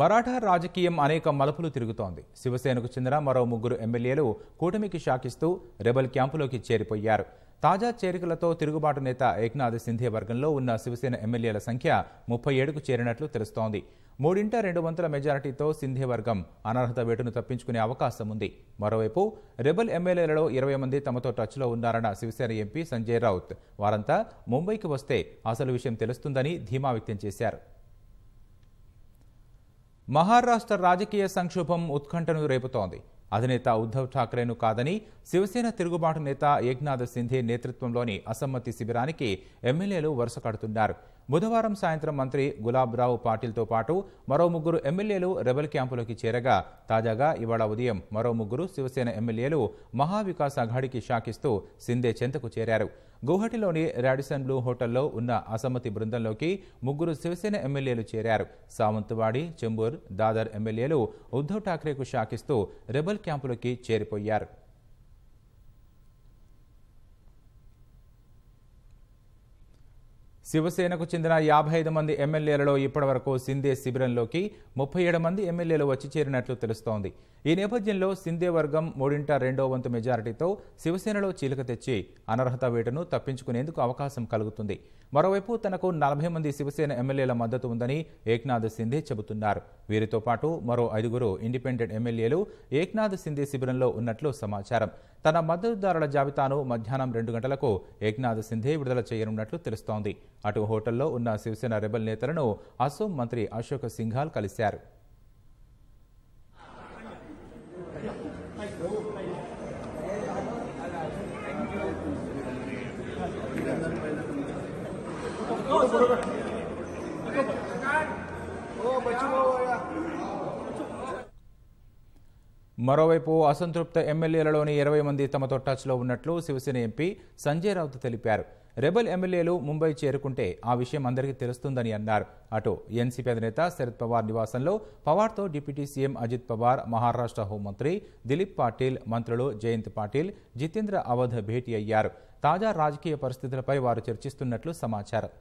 మరాఠా రాజకీయం అనేక మలుపులు తిరుగుతోంది శివసేనకు చెందిన మరో ముగ్గురు ఎమ్మెల్యేలు కూటమికి షాకిస్తూ రెబల్ క్యాంపులోకి చేరిపోయారు తాజా చేరికలతో తిరుగుబాటు నేత ఏక్నాథ్ సింధే వర్గంలో ఉన్న శివసేన ఎమ్మెల్యేల సంఖ్య ముప్పై ఏడుకు చేరినట్లు తెలుస్తోంది మూడింట రెండు వంతుల మెజారిటీతో సింధే వర్గం అనర్హత వేటును తప్పించుకునే అవకాశం ఉంది మరోవైపు రెబల్ ఎమ్మెల్యేలలో ఇరవై మంది తమతో టచ్లో ఉన్నారన్న శివసేన ఎంపీ సంజయ్ రౌత్ వారంతా ముంబైకి వస్తే అసలు విషయం తెలుస్తుందని ధీమా వ్యక్తం చేశారు మహారాష్ట్ర రాజకీయ సంక్షోభం ఉత్కంఠను రేపుతోంది అధినేత ఉద్ధవ్ ఠాక్రేను కాదని శివసేన తిరుగుబాటు నేత ఏక్నాథ్ సింధే నేతృత్వంలోని అసమ్మతి శిబిరానికి ఎమ్మెల్యేలు వరుస కడుతున్నారు బుధవారం సాయంత్రం మంత్రి గులాబ్రావు పాటిల్తో పాటు మరో ముగ్గురు ఎమ్మెల్యేలు రెబల్ క్యాంపులోకి చేరగా తాజాగా ఇవాళ ఉదయం మరో ముగ్గురు శివసేన ఎమ్మెల్యేలు మహావికాస్ అఘాడికి షాకిస్తూ సిందే చెంతకు చేరారు గౌహటిలోని రాడిసన్ బ్లూ హోటల్లో ఉన్న అసమ్మతి బృందంలోకి ముగ్గురు శివసేన ఎమ్మెల్యేలు చేరారు సావంతవాడి చెంబూర్ దాదర్ ఎమ్మెల్యేలు ఉద్ధవ్ ఠాక్రేకు షాకిస్తూ రెబల్ క్యాంపులోకి చేరిపోయారు శివసేనకు చెందిన యాభై ఐదు మంది ఎమ్మెల్యేలలో ఇప్పటివరకు సిందే శిబిరంలోకి ముప్పై ఏడు మంది ఎమ్మెల్యేలు వచ్చి చేరినట్లు తెలుస్తోంది ఈ నేపథ్యంలో సిందే వర్గం మూడింట రెండో వంతు మెజారిటీతో శివసేనలో చీలిక తెచ్చి అనర్హత వేటను తప్పించుకునేందుకు అవకాశం కలుగుతుంది మరోవైపు తనకు నలభై మంది శివసేన ఎమ్మెల్యేల మద్దతు ఉందని ఏక్నాథ్ సింధే చెబుతున్నారు వీరితో పాటు మరో ఐదుగురు ఇండిపెండెంట్ ఎమ్మెల్యేలు ఏక్నాథ్ సింధే శిబిరంలో ఉన్నట్లు సమాచారం తన మద్దతుదారుల జాబితాను మధ్యాహ్నం రెండు గంటలకు ఏక్నాథ్ సింధే విడుదల చేయనున్నట్లు తెలుస్తోంది అటు హోటల్లో ఉన్న శివసేన రెబల్ నేతలను అసోం మంత్రి అశోక్ సింఘాల్ కలిశారు మరోవైపు అసంతృప్త ఎమ్మెల్యేలలోని ఇరవై మంది తమతో టచ్లో ఉన్నట్లు శివసేన ఎంపీ సంజయ్ రావుత్ తెలిపారు రెబల్ ఎమ్మెల్యేలు ముంబై చేరుకుంటే ఆ విషయం అందరికీ తెలుస్తుందని అన్నారు అటు ఎన్సీపీ అధినేత శరద్ పవార్ నివాసంలో పవార్తో డిప్యూటీ సీఎం అజిత్ పవార్ మహారాష్ట్ర హోంమంత్రి దిలీప్ పాటిల్ మంత్రులు జయంత్ పాటిల్ జితేంద్ర అవధ్ భేటీ అయ్యారు తాజా రాజకీయ పరిస్థితులపై వారు చర్చిస్తున్నట్లు సమాచారం